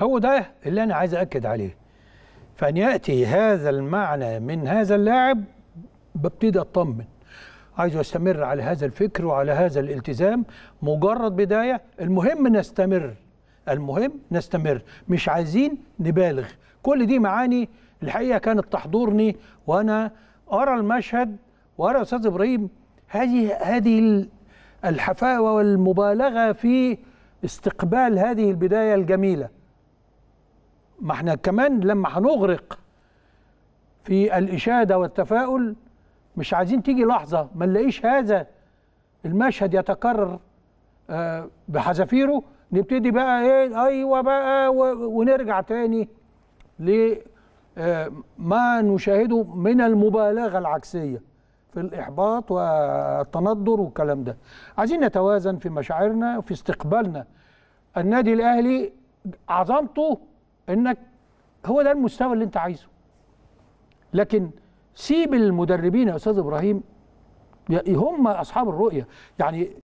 هو ده اللي أنا عايز أكد عليه فأن يأتي هذا المعنى من هذا اللاعب ببتدي أطمن عايز أستمر على هذا الفكر وعلى هذا الالتزام مجرد بداية المهم نستمر المهم نستمر مش عايزين نبالغ كل دي معاني الحقيقة كانت تحضرني وأنا أرى المشهد وأرى أستاذ إبراهيم هذه هذه الحفاوة والمبالغة في استقبال هذه البداية الجميلة ما احنا كمان لما هنغرق في الإشادة والتفاؤل مش عايزين تيجي لحظة ما نلاقيش هذا المشهد يتكرر آه، بحذافيره نبتدي بقى ايه ايوه بقى ونرجع تاني لما آه، نشاهده من المبالغه العكسيه في الاحباط والتندر والكلام ده عايزين نتوازن في مشاعرنا وفي استقبالنا النادي الاهلي عظمته انك هو ده المستوى اللي انت عايزه لكن سيب المدربين يا استاذ ابراهيم هم اصحاب الرؤيه يعني